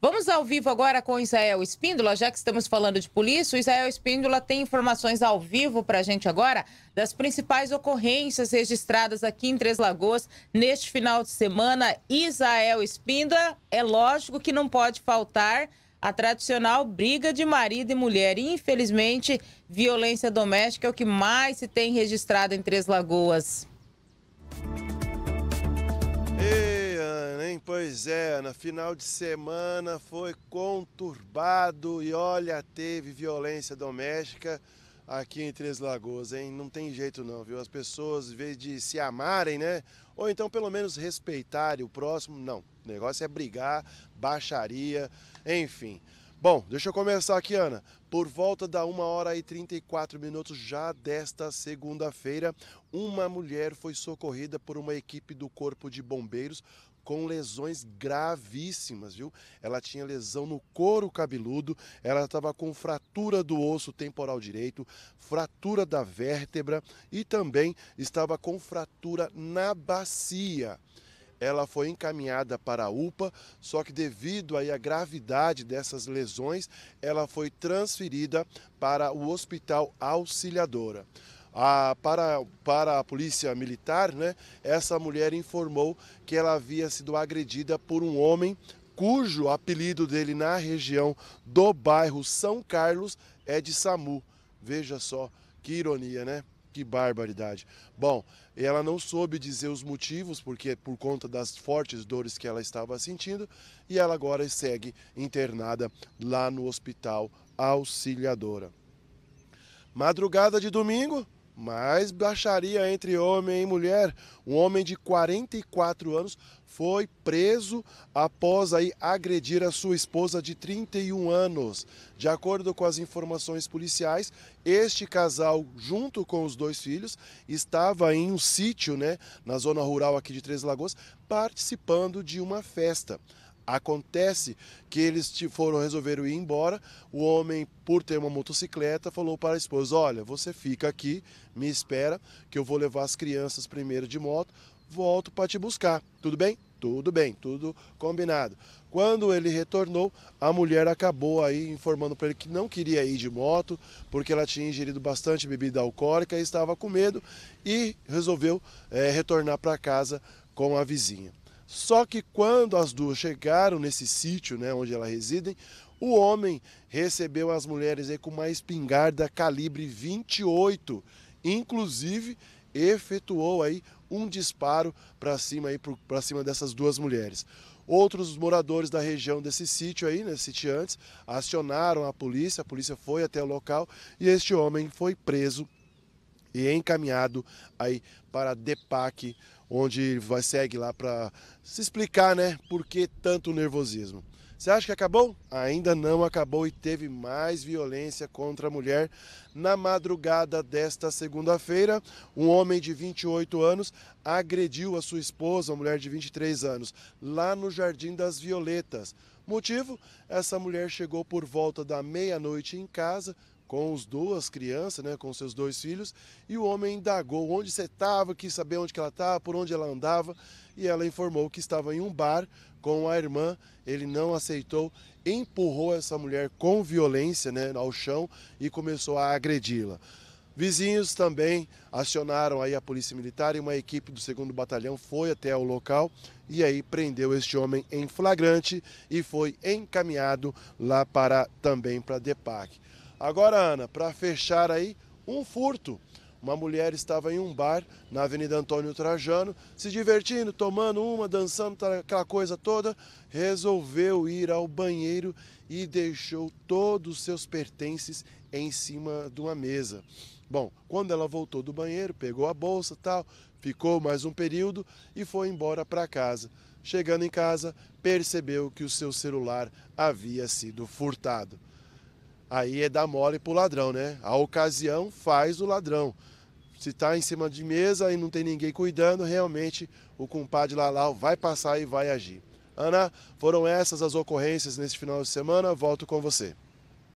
Vamos ao vivo agora com Israel Espíndola, já que estamos falando de polícia. O Israel Espíndola tem informações ao vivo para a gente agora das principais ocorrências registradas aqui em Três Lagoas neste final de semana. Israel Espíndola, é lógico que não pode faltar a tradicional briga de marido e mulher. Infelizmente, violência doméstica é o que mais se tem registrado em Três Lagoas. Ei. Pois é, Ana, final de semana foi conturbado e olha, teve violência doméstica aqui em Três Lagoas, hein? Não tem jeito não, viu? As pessoas, em vez de se amarem, né? Ou então pelo menos respeitarem o próximo, não. O negócio é brigar, baixaria, enfim. Bom, deixa eu começar aqui, Ana. Por volta da 1 hora e 34 minutos já desta segunda-feira, uma mulher foi socorrida por uma equipe do Corpo de Bombeiros com lesões gravíssimas, viu? Ela tinha lesão no couro cabeludo, ela estava com fratura do osso temporal direito, fratura da vértebra e também estava com fratura na bacia ela foi encaminhada para a UPA, só que devido aí à gravidade dessas lesões, ela foi transferida para o Hospital Auxiliadora. A, para, para a polícia militar, né, essa mulher informou que ela havia sido agredida por um homem cujo apelido dele na região do bairro São Carlos é de Samu. Veja só que ironia, né? Que barbaridade. Bom, ela não soube dizer os motivos, porque por conta das fortes dores que ela estava sentindo, e ela agora segue internada lá no hospital auxiliadora. Madrugada de domingo, mas baixaria entre homem e mulher. Um homem de 44 anos foi preso após aí agredir a sua esposa de 31 anos. De acordo com as informações policiais, este casal, junto com os dois filhos, estava em um sítio, né, na zona rural aqui de Três Lagoas, participando de uma festa. Acontece que eles foram resolver ir embora. O homem, por ter uma motocicleta, falou para a esposa: Olha, você fica aqui, me espera, que eu vou levar as crianças primeiro de moto, volto para te buscar. Tudo bem? Tudo bem, tudo combinado. Quando ele retornou, a mulher acabou aí informando para ele que não queria ir de moto, porque ela tinha ingerido bastante bebida alcoólica e estava com medo e resolveu é, retornar para casa com a vizinha. Só que quando as duas chegaram nesse sítio né, onde elas residem, o homem recebeu as mulheres com uma espingarda calibre 28, inclusive efetuou aí um disparo para cima aí para cima dessas duas mulheres. Outros moradores da região desse sítio aí, sítio né, sitiantes, acionaram a polícia, a polícia foi até o local e este homem foi preso e é encaminhado aí para a DEPAC, onde vai segue lá para se explicar, né, por que tanto nervosismo. Você acha que acabou? Ainda não acabou e teve mais violência contra a mulher. Na madrugada desta segunda-feira, um homem de 28 anos agrediu a sua esposa, uma mulher de 23 anos, lá no Jardim das Violetas. Motivo? Essa mulher chegou por volta da meia-noite em casa, com os duas crianças, né, com seus dois filhos, e o homem indagou onde você estava, quis saber onde ela estava, tá, por onde ela andava, e ela informou que estava em um bar com a irmã. Ele não aceitou, empurrou essa mulher com violência, né, ao chão e começou a agredi-la. Vizinhos também acionaram aí a Polícia Militar e uma equipe do 2 Batalhão foi até o local e aí prendeu este homem em flagrante e foi encaminhado lá para também para DEPAC. Agora, Ana, para fechar aí, um furto. Uma mulher estava em um bar na Avenida Antônio Trajano, se divertindo, tomando uma, dançando, tá, aquela coisa toda. Resolveu ir ao banheiro e deixou todos os seus pertences em cima de uma mesa. Bom, quando ela voltou do banheiro, pegou a bolsa tal, ficou mais um período e foi embora para casa. Chegando em casa, percebeu que o seu celular havia sido furtado. Aí é dar mole pro ladrão, né? A ocasião faz o ladrão. Se está em cima de mesa e não tem ninguém cuidando, realmente o compadre Lalau vai passar e vai agir. Ana, foram essas as ocorrências nesse final de semana. Volto com você.